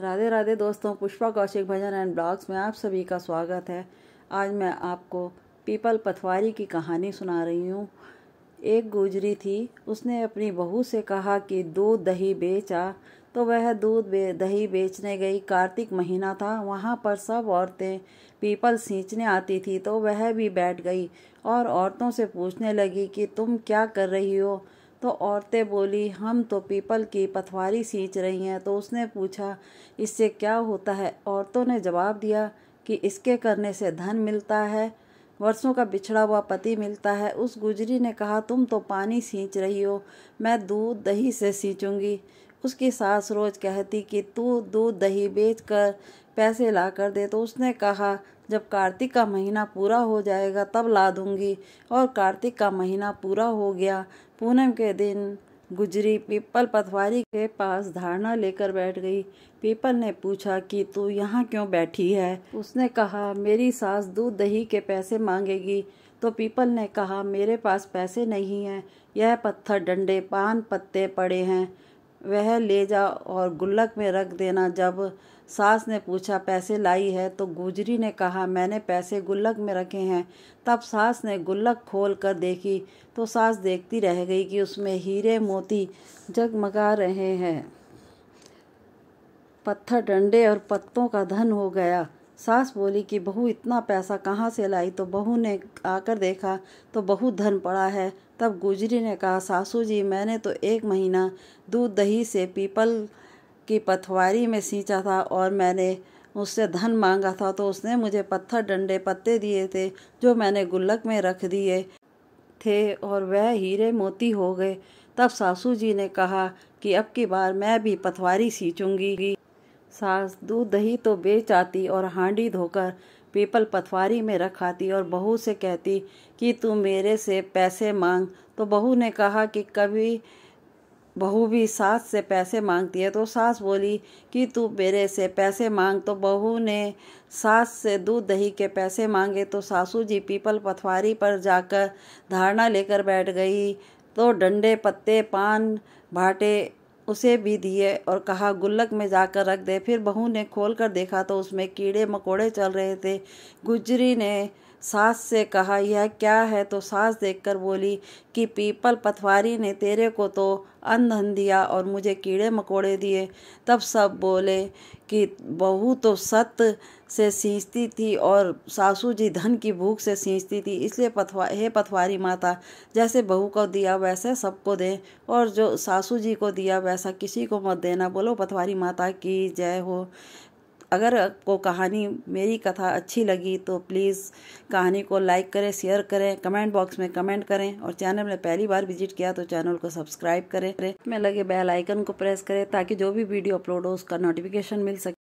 राधे राधे दोस्तों Pushpa Kaushik bhajan and blogs में आप सभी का स्वागत है आज मैं आपको पीपल पथवारी की कहानी सुना रही हूँ एक गुजरी थी उसने अपनी बहू से कहा कि दूध दही बेचा तो वह दूध बे, दही बेचने गई कार्तिक महीना था वहाँ पर सब औरतें पीपल सींचने आती थी तो वह भी बैठ गई और औरतों से पूछने लगी कि तुम क्या कर रही हो तो औरतें बोली हम तो पीपल की पथवारी सींच रही हैं तो उसने पूछा इससे क्या होता है औरतों ने जवाब दिया कि इसके करने से धन मिलता है वर्षों का बिछड़ा हुआ पति मिलता है उस गुजरी ने कहा तुम तो पानी सींच रही हो मैं दूध दही से सींचूंगी उसकी सास रोज कहती कि तू दूध दही बेच कर पैसे ला कर दे तो उसने कहा जब कार्तिक का महीना पूरा हो जाएगा तब ला दूंगी और कार्तिक का महीना पूरा हो गया पूनम के दिन गुजरी पीपल पथवारी के पास धारणा लेकर बैठ गई पीपल ने पूछा कि तू यहाँ क्यों बैठी है उसने कहा मेरी सास दूध दही के पैसे मांगेगी तो पीपल ने कहा मेरे पास पैसे नहीं हैं यह पत्थर डंडे पान पत्ते पड़े हैं वह ले जा और गुल्लक में रख देना जब सास ने पूछा पैसे लाई है तो गुजरी ने कहा मैंने पैसे गुल्लक में रखे हैं तब सास ने गुल्लक खोल कर देखी तो सास देखती रह गई कि उसमें हीरे मोती जगमगा रहे हैं पत्थर डंडे और पत्तों का धन हो गया सास बोली कि बहू इतना पैसा कहाँ से लाई तो बहू ने आकर देखा तो बहुत धन पड़ा है तब गुजरी ने कहा सासू जी मैंने तो एक महीना दूध दही से पीपल की पथवारी में सींचा था और मैंने उससे धन मांगा था तो उसने मुझे पत्थर डंडे पत्ते दिए थे जो मैंने गुल्लक में रख दिए थे और वह हीरे मोती हो गए तब सासू जी ने कहा कि अब की बार मैं भी पथवारी सींचूंगी सास दूध दही तो बेच आती और हांडी धोकर पीपल पथवारी में रख आती और बहू से कहती कि तू मेरे से पैसे मांग तो बहू ने कहा कि कभी बहू भी सास से पैसे मांगती है तो सास बोली कि तू मेरे से पैसे मांग तो बहू ने सास से दूध दही के पैसे मांगे तो सासू जी पीपल पथवारी पर जाकर धारणा लेकर बैठ गई तो डंडे पत्ते पान भाटे उसे भी दिए और कहा गुल्लक में जाकर रख दे फिर बहू ने खोल कर देखा तो उसमें कीड़े मकोड़े चल रहे थे गुजरी ने सास से कहा यह क्या है तो सास देखकर बोली कि पीपल पथवारी ने तेरे को तो अंधन दिया और मुझे कीड़े मकोड़े दिए तब सब बोले कि बहू तो सत से सींचती थी और सासू जी धन की भूख से सींचती थी इसलिए पथवा हे पथवारी माता जैसे बहू को दिया वैसे सबको दें और जो सासू जी को दिया वैसा किसी को मत देना बोलो पथवारी माता की जय हो अगर आपको कहानी मेरी कथा अच्छी लगी तो प्लीज़ कहानी को लाइक करें शेयर करें कमेंट बॉक्स में कमेंट करें और चैनल में पहली बार विजिट किया तो चैनल को सब्सक्राइब करें में लगे बेल आइकन को प्रेस करें ताकि जो भी वीडियो अपलोड हो उसका नोटिफिकेशन मिल सके